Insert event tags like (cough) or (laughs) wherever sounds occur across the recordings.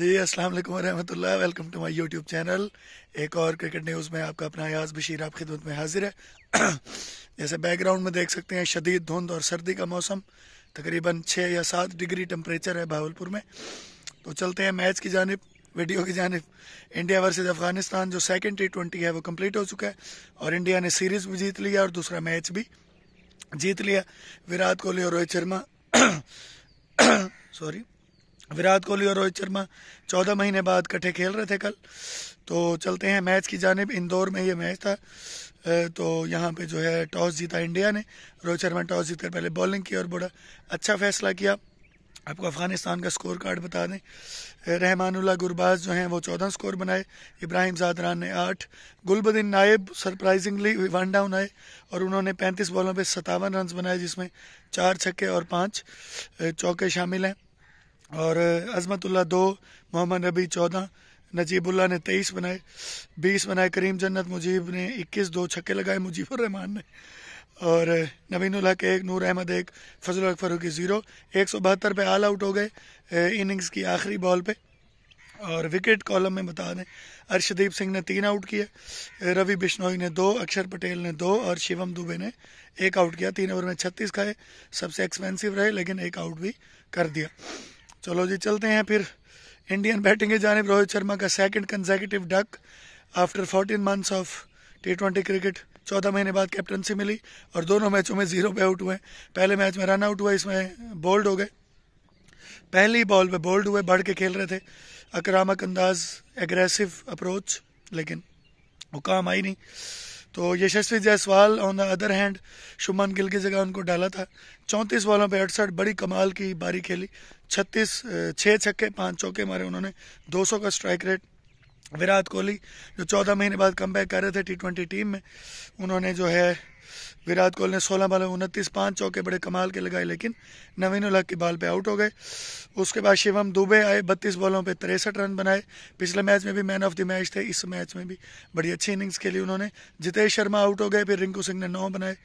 जी अस्सलाम वालेकुम रहमतुल्लाह welcome to my YouTube channel एक और क्रिकेट न्यूज़ में आपका अपना अयाज बशीर आप खिदमत में हाजिर है (clears throat) जैसे बैकग्राउंड में देख सकते हैं शदीद धुंध और सर्दी का मौसम तकरीबन छः या सात डिग्री टेम्परेचर है भावलपुर में तो चलते हैं मैच की जानब वीडियो की जानब इंडिया वर्सेज अफगानिस्तान जो सेकेंड टी ट्वेंटी है वो कम्प्लीट हो चुका है और इंडिया ने सीरीज भी जीत लिया और दूसरा मैच भी जीत लिया विराट कोहली और रोहित शर्मा सॉरी (clears throat) विराट कोहली और रोहित शर्मा चौदह महीने बाद इकट्ठे खेल रहे थे कल तो चलते हैं मैच की जानब इंदौर में ये मैच था तो यहाँ पे जो है टॉस जीता इंडिया ने रोहित शर्मा टॉस जीतकर पहले बॉलिंग की और बड़ा अच्छा फैसला किया आपको अफगानिस्तान का स्कोर कार्ड बता दें रहमानुल्ला गुरबाज जो हैं वो चौदह स्कोर बनाए इब्राहिम जादरान ने आठ गुलबदीन नायब सरप्राइजिंगली वन डाउन आए और उन्होंने पैंतीस बॉलों पर सतावन रन बनाए जिसमें चार छक्के और पाँच चौके शामिल हैं और अजमतुल्ला दो मोहम्मद नबी चौदह नजीबुल्ला ने तेईस बनाए बीस बनाए करीम जन्नत मुजीब ने इक्कीस दो छक्के लगाए मुजीबुररहमान ने और नबीनुल्ला के एक नूर अहमद एक फजल अकबर की ज़ीरो एक सौ बहत्तर पे आल आउट हो गए इनिंग्स की आखिरी बॉल पे और विकेट कॉलम में बता दें अर्शदीप सिंह ने तीन आउट किए रवि बिश्नोई ने दो अक्षर पटेल ने दो और शिवम दुबे ने एक आउट किया तीन ओवर में छत्तीस खाए सबसे एक्सपेंसिव रहे लेकिन एक आउट भी कर दिया चलो जी चलते हैं फिर इंडियन बैटिंग की जानब रोहित शर्मा का second consecutive duck after 14 months of T twenty cricket चौदह महीने बाद कैप्टनसी मिली और दोनों मैचों में जीरो पे आउट हुए पहले मैच में रन आउट हुआ इसमें बोल्ड हो गए पहली बॉल पे बोल्ड हुए बढ़ के खेल रहे थे अक्रामक अंदाज एग्रेसिव अप्रोच लेकिन वो काम आई नहीं तो Yashasvi Jaiswal on the other hand Shubman Gill की जगह उनको डाला था चौंतीस बॉलों पर अड़सठ बड़ी कमाल की बारी खेली छत्तीस छः छक्के पाँच चौके मारे उन्होंने दो सौ का स्ट्राइक रेट विराट कोहली जो चौदह महीने बाद कम बैक कर रहे थे टी ट्वेंटी टीम में उन्होंने जो है विराट कोहली ने सोलह बॉल में उनतीस पाँच चौके बड़े कमाल के लगाए लेकिन नवीन उलग की बॉल पे आउट हो गए उसके बाद शिवम दुबे आए बत्तीस बॉलों पे तिरसठ रन बनाए पिछले मैच में भी मैन ऑफ द मैच थे इस मैच में भी बड़ी अच्छी इनिंग्स खेली उन्होंने जितेश शर्मा आउट हो गए फिर रिंकू सिंह ने नौ बनाए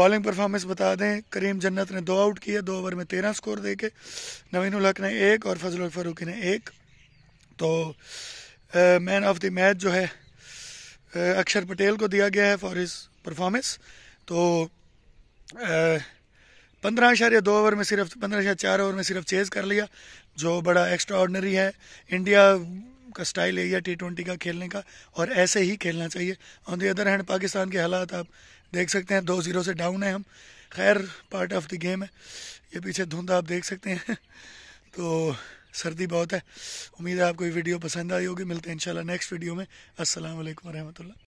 बॉलिंग परफॉर्मेंस बता दें करीम जन्नत ने दो आउट किए दो ओवर में तेरह स्कोर दे के नवीन उलक ने एक और फजल फरूकी ने एक तो मैन ऑफ द मैच जो है अक्षर पटेल को दिया गया है फॉर हिज परफॉर्मेंस तो पंद्रह इशारे दो ओवर में सिर्फ पंद्रह इशारे चार ओवर में सिर्फ चेज़ कर लिया जो बड़ा एक्स्ट्रा ऑर्डनरी है इंडिया का स्टाइल यही है टी ट्वेंटी का खेलने का और ऐसे ही खेलना चाहिए on the other hand Pakistan के हालात आप देख सकते हैं दो ज़ीरो से डाउन है हम खैर पार्ट ऑफ द गेम है ये पीछे धुंध आप देख सकते हैं (laughs) तो सर्दी बहुत है उम्मीद है आपको ये वीडियो पसंद आई होगी मिलते हैं इंशाल्लाह नेक्स्ट वीडियो में अस्सलाम वालेकुम रहमतुल्लाह